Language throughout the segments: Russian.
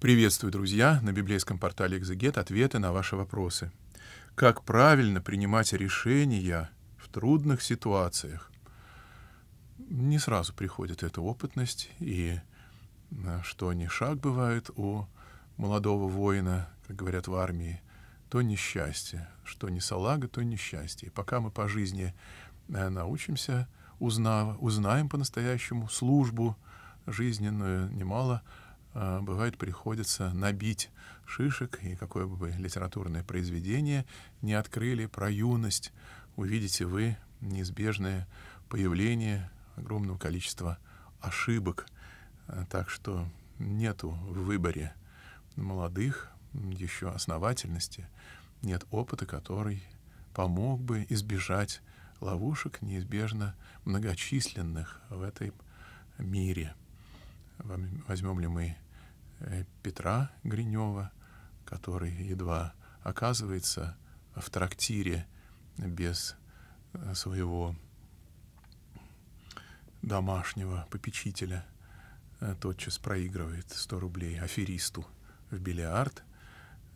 Приветствую, друзья! На библейском портале «Экзегет» ответы на ваши вопросы. Как правильно принимать решения в трудных ситуациях? Не сразу приходит эта опытность, и а, что не шаг бывает у молодого воина, как говорят в армии, то несчастье. Что не салага, то несчастье. И пока мы по жизни э, научимся, узнав, узнаем по-настоящему службу жизненную, немало — Э, бывает приходится набить шишек, и какое бы литературное произведение не открыли про юность, увидите вы неизбежное появление огромного количества ошибок. Э, так что нету в выборе молодых еще основательности, нет опыта, который помог бы избежать ловушек, неизбежно многочисленных в этой мире возьмем ли мы э, Петра Гринева, который едва оказывается в трактире без э, своего домашнего попечителя, э, тотчас проигрывает 100 рублей аферисту в бильярд.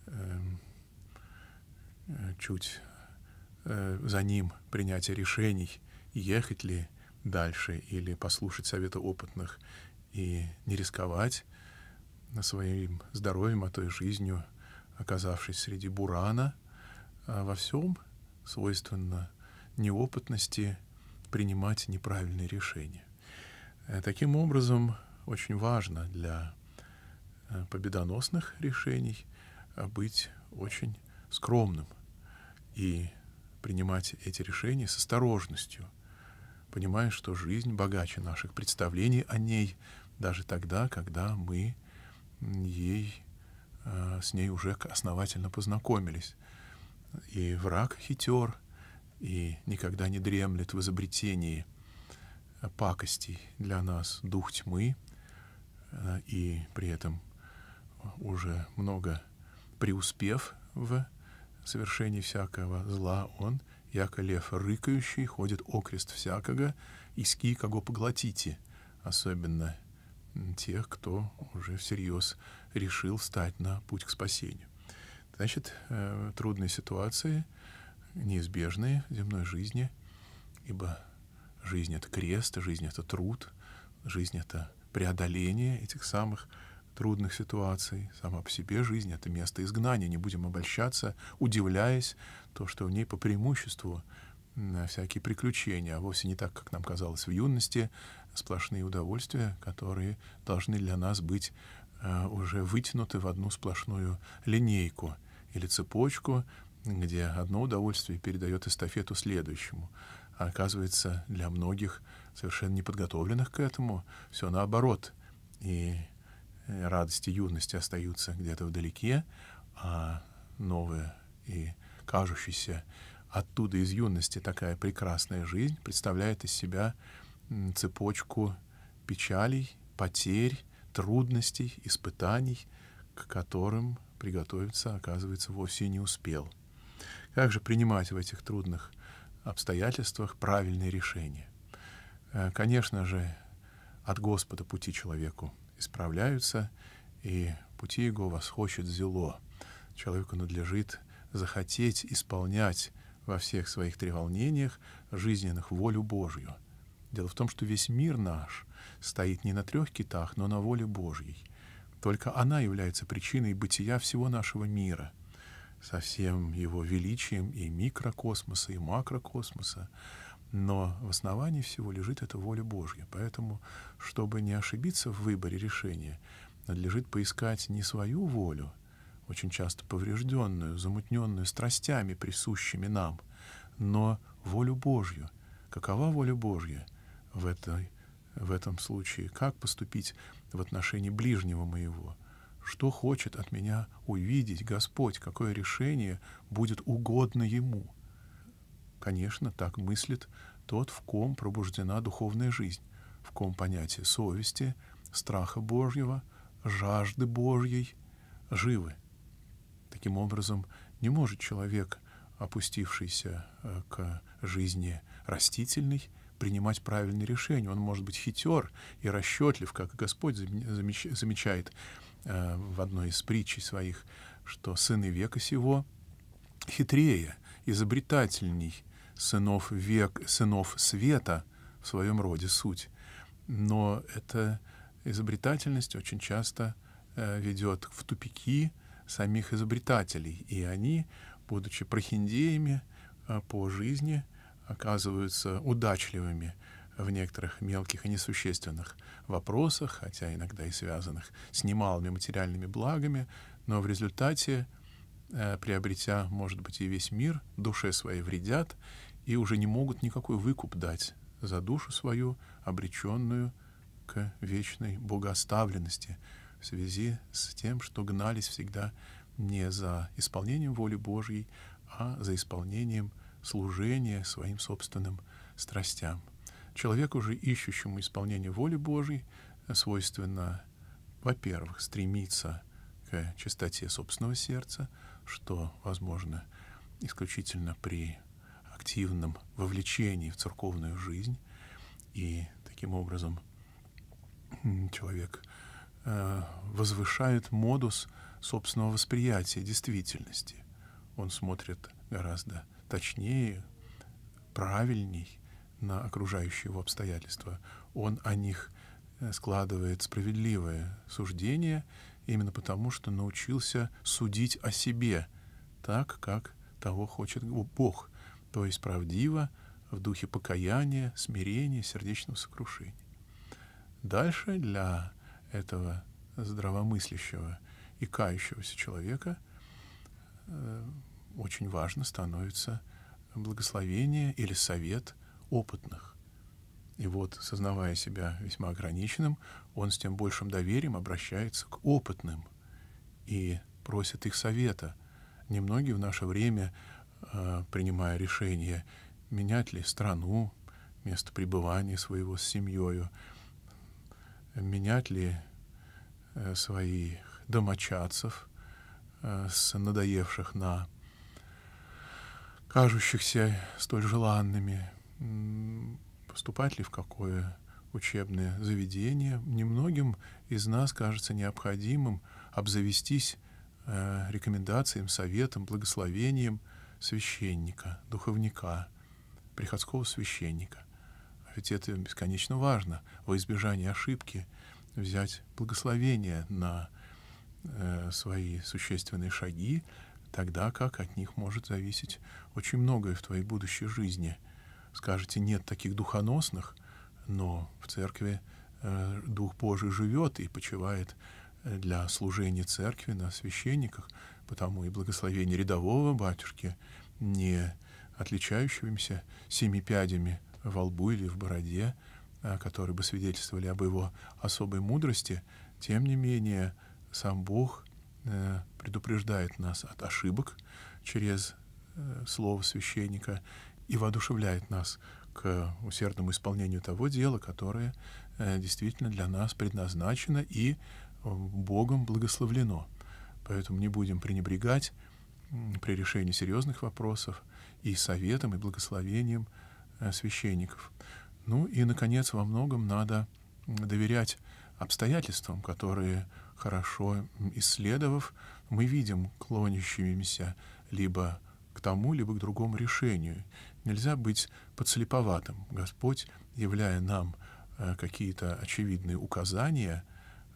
Эм, чуть за ним принятие решений, ехать ли дальше или послушать совета опытных и не рисковать своим здоровьем, а то и жизнью, оказавшись среди бурана, а во всем свойственно неопытности принимать неправильные решения. Э, таким образом, очень важно для э, победоносных решений э, быть очень скромным и принимать эти решения с осторожностью, понимая, что жизнь богаче наших представлений о ней, даже тогда, когда мы ей, а, с ней уже основательно познакомились. И враг хитер, и никогда не дремлет в изобретении а, пакостей для нас дух тьмы, а, и при этом уже много преуспев в совершении всякого зла, он, яко лев рыкающий, ходит окрест всякого, иски, кого поглотите, особенно тех, кто уже всерьез решил стать на путь к спасению. Значит, э, трудные ситуации, неизбежные в земной жизни, ибо жизнь — это крест, жизнь — это труд, жизнь — это преодоление этих самых трудных ситуаций. Сама по себе жизнь — это место изгнания. Не будем обольщаться, удивляясь то, что в ней по преимуществу всякие приключения, а вовсе не так, как нам казалось в юности, сплошные удовольствия, которые должны для нас быть э, уже вытянуты в одну сплошную линейку или цепочку, где одно удовольствие передает эстафету следующему. А оказывается, для многих, совершенно неподготовленных к этому, все наоборот. И э, радости юности остаются где-то вдалеке, а новые и кажущиеся оттуда из юности такая прекрасная жизнь представляет из себя цепочку печалей, потерь, трудностей, испытаний, к которым приготовиться, оказывается, вовсе не успел. Как же принимать в этих трудных обстоятельствах правильные решения? Э, конечно же, от Господа пути человеку исправляются, и пути его восхочет зело. Человеку надлежит захотеть исполнять во всех своих треволнениях жизненных волю Божью — Дело в том, что весь мир наш стоит не на трех китах, но на воле Божьей. Только она является причиной бытия всего нашего мира, со всем его величием и микрокосмоса, и макрокосмоса. Но в основании всего лежит эта воля Божья. Поэтому, чтобы не ошибиться в выборе решения, надлежит поискать не свою волю, очень часто поврежденную, замутненную страстями, присущими нам, но волю Божью. Какова воля Божья? в, этой, в этом случае? Как поступить в отношении ближнего моего? Что хочет от меня увидеть Господь? Какое решение будет угодно Ему? Конечно, так мыслит тот, в ком пробуждена духовная жизнь, в ком понятие совести, страха Божьего, жажды Божьей живы. Таким образом, не может человек, опустившийся э, к жизни растительной, принимать правильные решения. Он может быть хитер и расчетлив, как Господь замеч, замечает э, в одной из притчей своих, что сыны века сего хитрее, изобретательней сынов, век, сынов света в своем роде суть. Но эта изобретательность очень часто э, ведет в тупики самих изобретателей, и они, будучи прохиндеями э, по жизни, — оказываются удачливыми в некоторых мелких и несущественных вопросах, хотя иногда и связанных с немалыми материальными благами, но в результате, э, приобретя, может быть, и весь мир, душе своей вредят и уже не могут никакой выкуп дать за душу свою, обреченную к вечной богоставленности в связи с тем, что гнались всегда не за исполнением воли Божьей, а за исполнением служение своим собственным страстям. Человеку же, ищущему исполнение воли Божьей, свойственно, во-первых, стремиться к чистоте собственного сердца, что возможно исключительно при активном вовлечении в церковную жизнь. И таким образом человек э, возвышает модус собственного восприятия действительности. Он смотрит гораздо точнее, правильней на окружающие его обстоятельства. Он о них э, складывает справедливое суждение именно потому, что научился судить о себе так, как того хочет Бог, то есть правдиво, в духе покаяния, смирения, сердечного сокрушения. Дальше для этого здравомыслящего и кающегося человека э, очень важно становится благословение или совет опытных. И вот, сознавая себя весьма ограниченным, он с тем большим доверием обращается к опытным и просит их совета. Немногие в наше время, э, принимая решение, менять ли страну, место пребывания своего с семьей, менять ли э, своих домочадцев э, с надоевших на кажущихся столь желанными, поступать ли в какое учебное заведение, немногим из нас кажется необходимым обзавестись э, рекомендациям, советом, благословением священника, духовника, приходского священника. А ведь это бесконечно важно, во избежание ошибки взять благословение на э, свои существенные шаги, тогда как от них может зависеть очень многое в твоей будущей жизни. Скажете, нет таких духоносных, но в церкви э, Дух Божий живет и почивает э, для служения церкви на священниках, потому и благословение рядового батюшки, не отличающимся семи пядями во лбу или в бороде, а которые бы свидетельствовали об его особой мудрости, тем не менее сам Бог — Э, предупреждает нас от ошибок через э, слово священника и воодушевляет нас к усердному исполнению того дела, которое э, действительно для нас предназначено и Богом благословлено. Поэтому не будем пренебрегать при решении серьезных вопросов и советом, и благословением священников. Ну и, наконец, во многом надо доверять обстоятельствам, которые хорошо исследовав, мы видим клонящимися либо к тому, либо к другому решению. Нельзя быть подслеповатым. Господь, являя нам э, какие-то очевидные указания,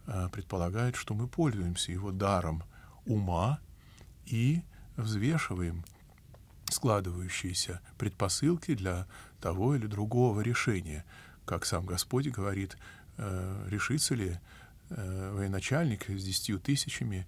э, предполагает, что мы пользуемся его даром ума и взвешиваем складывающиеся предпосылки для того или другого решения. Как сам Господь говорит, э, решится ли Э, военачальник с 10 тысячами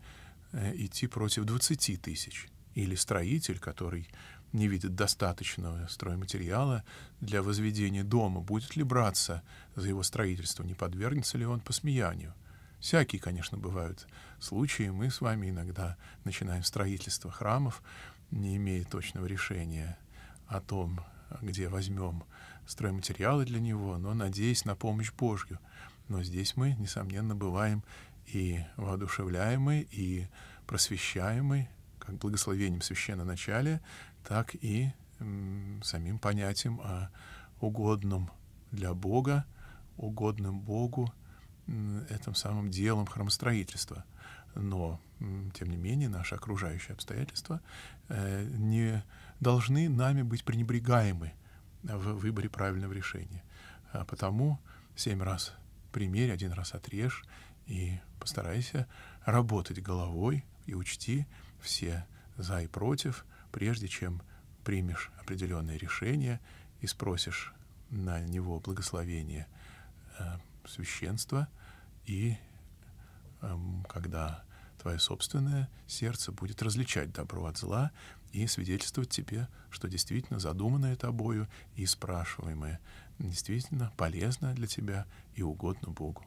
э, идти против 20 тысяч. Или строитель, который не видит достаточного стройматериала для возведения дома, будет ли браться за его строительство, не подвергнется ли он посмеянию. Всякие, конечно, бывают случаи. Мы с вами иногда начинаем строительство храмов, не имея точного решения о том, где возьмем стройматериалы для него, но надеясь на помощь Божью но здесь мы, несомненно, бываем и воодушевляемы, и просвещаемы, как благословением священно начале, так и самим понятием о угодном для Бога, угодным Богу, этом самым делом храмостроительства. Но, тем не менее, наши окружающие обстоятельства э, не должны нами быть пренебрегаемы в выборе правильного решения. А потому семь раз примерь, один раз отрежь и постарайся работать головой и учти все за и против, прежде чем примешь определенное решение и спросишь на него благословение э, священства, и э, когда твое собственное сердце будет различать добро от зла и свидетельствовать тебе, что действительно задуманное тобою и спрашиваемое действительно полезно для тебя и угодно Богу.